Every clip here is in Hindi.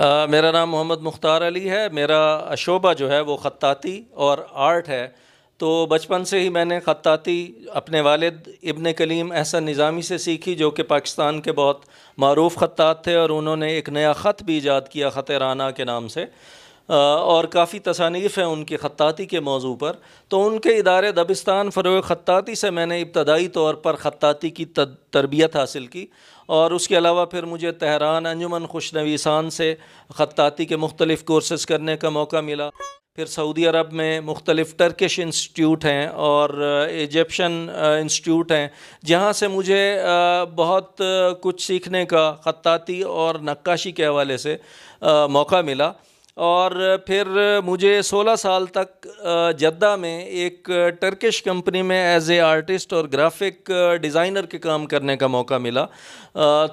आ, मेरा नाम मोहम्मद मुख्तार अली है मेरा शोबा जो है वो ख़त्ताती और आर्ट है तो बचपन से ही मैंने ख़त्ताती अपने वालिद इबन कलीम एहसन निज़ामी से सीखी जो कि पाकिस्तान के बहुत मरूफ ख़त्तात थे और उन्होंने एक नया ख़त भी ईजाद किया ख़त राना के नाम से और काफ़ी तसानीफ़ हैं उनकी ख़ाती के मौजू पर तो उनके इदारे दबिस्तान फ़रो ख़त्ताती से मैंने इब्तदाई तौर पर ख़ाती की तरबियत हासिल की और उसके अलावा फिर मुझे तहरान अंजुमन खुशनवीसान से खाती के मुख्तलिफ़ कोर्सेज़ करने का मौका मिला फिर सऊदी अरब में मुख्तलिफ़ टर्किश इंस्टीट्यूट हैं और एजप्शन इंस्टीट्यूट हैं जहाँ से मुझे बहुत कुछ सीखने का खाती और नक्काशी के हवाले से मौका मिला और फिर मुझे 16 साल तक जद्दा में एक टर्किश कंपनी में एज ए आर्टिस्ट और ग्राफिक डिज़ाइनर के काम करने का मौका मिला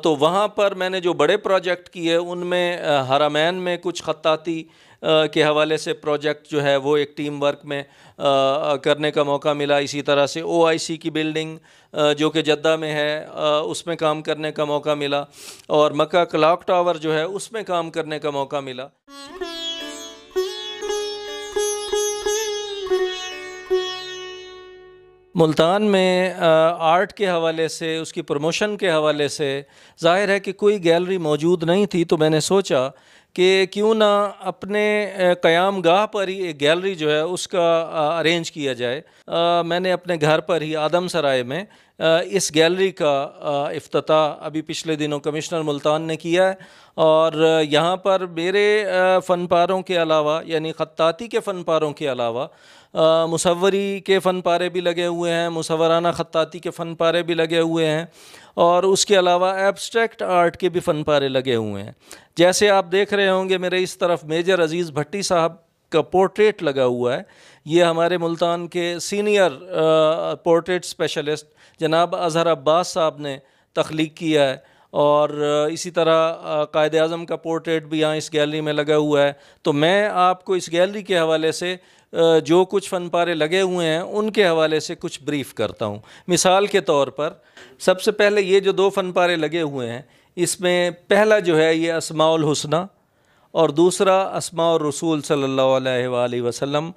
तो वहाँ पर मैंने जो बड़े प्रोजेक्ट किए उनमें हरामैन में कुछ ख़ताती के हवाले से प्रोजेक्ट जो है वो एक टीम वर्क में करने का मौका मिला इसी तरह से ओआईसी की बिल्डिंग जो कि जद्दा में है उसमें काम करने का मौका मिला और मक्का क्लाक टावर जो है उसमें काम करने का मौका मिला मुल्तान में आर्ट के हवाले से उसकी प्रमोशन के हवाले से जाहिर है कि कोई गैलरी मौजूद नहीं थी तो मैंने सोचा कि क्यों ना अपने क़याम गाह पर ही एक गैलरी जो है उसका अरेंज किया जाए मैंने अपने घर पर ही आदम सराय में इस गैलरी का अफ्ताह अभी पिछले दिनों कमिश्नर मुल्तान ने किया है और यहाँ पर मेरे फ़नपारों के अलावा यानी ख़ाती के फ़नपारों के अलावा मुसवरी के फ़न पारे भी लगे हुए हैं मुसवराना ख़ाती के फ़न पारे भी लगे हुए हैं और उसके अलावा एब्स्ट्रैक्ट आर्ट के भी फ़न पारे लगे हुए हैं जैसे आप देख रहे होंगे मेरे इस तरफ मेजर अज़ीज़ भट्टी साहब इसका पोर्ट्रेट लगा हुआ है ये हमारे मुल्तान के सीनियर पोर्ट्रेट स्पेशलिस्ट जनाब अजहर अब्बास साहब ने तख्लीक किया है और इसी तरह कायद अज़म का पोर्ट्रेट भी यहाँ इस गैलरी में लगा हुआ है तो मैं आपको इस गैलरी के हवाले से जो कुछ फ़न पारे लगे हुए हैं उनके हवाले से कुछ ब्रीफ़ करता हूँ मिसाल के तौर पर सबसे पहले ये जो दो फ़न पारे लगे हुए हैं इसमें पहला जो है ये असमाउल हुसना और दूसरा असमा और रसूल सल्ला वसम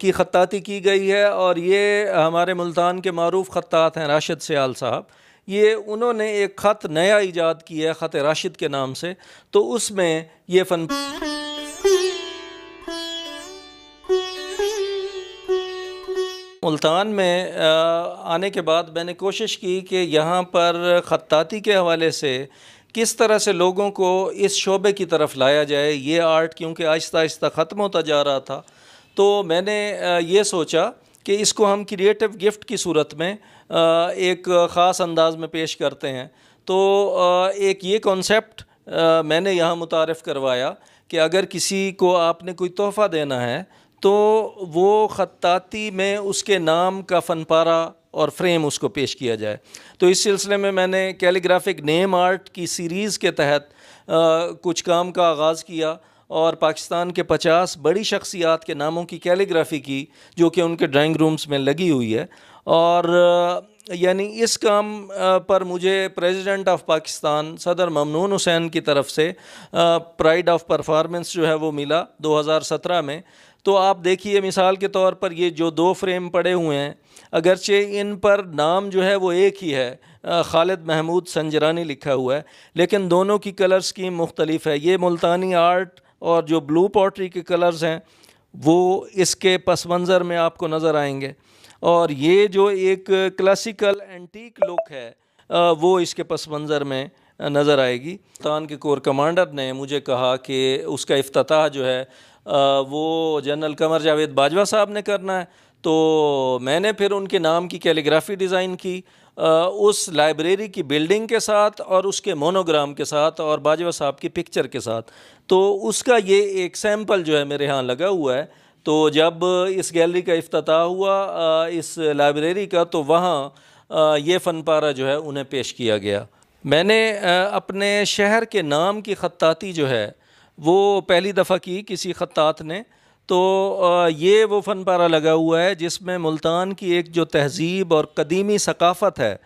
की ख़ताती की गई है और ये हमारे मुल्तान के मरूफ़ ख़त्ात हैं राशिद सयाल साहब ये उन्होंने एक ख़त नया ईजाद किया है ख़त राशिद के नाम से तो उसमें ये फ़न मुल्तान में आने के बाद मैंने कोशिश की कि यहाँ पर ख़ताती के हवाले से किस तरह से लोगों को इस शोबे की तरफ लाया जाए ये आर्ट क्योंकि आहिस्ता आहिस्ता ख़त्म होता जा रहा था तो मैंने ये सोचा कि इसको हम क्रिएटिव गिफ्ट की सूरत में एक ख़ास अंदाज में पेश करते हैं तो एक ये कॉन्सेप्ट मैंने यहाँ मुतारफ़ करवाया कि अगर किसी को आपने कोई तोहफ़ा देना है तो वो ख़त्ताती में उसके नाम का फ़नपारा और फ्रेम उसको पेश किया जाए तो इस सिलसिले में मैंने कैलीग्राफिक नेम आर्ट की सीरीज़ के तहत आ, कुछ काम का आगाज़ किया और पाकिस्तान के 50 बड़ी शख्सियात के नामों की कैलीग्राफी की जो कि उनके ड्राइंग रूम्स में लगी हुई है और यानी इस काम पर मुझे प्रेसिडेंट ऑफ पाकिस्तान सदर ममनून हुसैन की तरफ से प्राइड ऑफ परफॉर्मेंस जो है वो मिला 2017 में तो आप देखिए मिसाल के तौर पर ये जो दो फ्रेम पड़े हुए हैं अगरचे इन पर नाम जो है वो एक ही है खालिद महमूद संजरानी लिखा हुआ है लेकिन दोनों की कलर स्कीम मुख्तलिफ है ये मुल्तानी आर्ट और जो ब्लू पॉटरी के कलर्स हैं वो इसके पस मंज़र में आपको नज़र आएंगे और ये जो एक क्लासिकल एंटीक लुक है वो इसके पस मंज़र में नज़र आएगी तान के कोर कमांडर ने मुझे कहा कि उसका अफ्ताह जो है वो जनरल कमर जावेद बाजवा साहब ने करना है तो मैंने फिर उनके नाम की कैलीग्राफी डिज़ाइन की उस लाइब्रेरी की बिल्डिंग के साथ और उसके मोनोग्राम के साथ और बाजवा साहब की पिक्चर के साथ तो उसका ये एक सैम्पल जो है मेरे यहाँ लगा हुआ है तो जब इस गैलरी का अफ्ताह हुआ इस लाइब्रेरी का तो वहाँ ये फ़न पारा जो है उन्हें पेश किया गया मैंने अपने शहर के नाम की ख़ताती जो है वो पहली दफ़ा की किसी ख़तात ने तो ये वो फ़न पारा लगा हुआ है जिसमें मुल्तान की एक जो तहज़ीब और कदीमी सकाफ़त है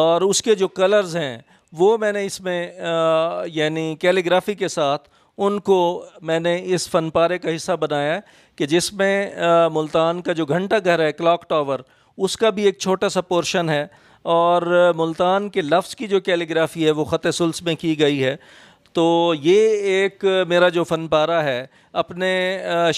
और उसके जो कलर्स हैं वो मैंने इसमें यानी कैलीग्राफ़ी के साथ उनको मैंने इस फन पारे का हिस्सा बनाया है कि जिसमें मुल्तान का जो घंटा घर है क्लॉक टावर उसका भी एक छोटा सा पोर्शन है और मुल्तान के लफ्ज़ की जो कैलीग्राफी है वो ख़त सुल्स में की गई है तो ये एक मेरा जो फन पारा है अपने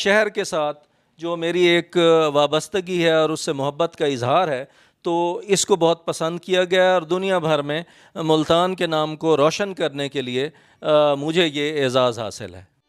शहर के साथ जो मेरी एक वाबस्तगी है और उससे मोहब्बत का इजहार है तो इसको बहुत पसंद किया गया और दुनिया भर में मुल्तान के नाम को रोशन करने के लिए आ, मुझे ये एज़ाज़ हासिल है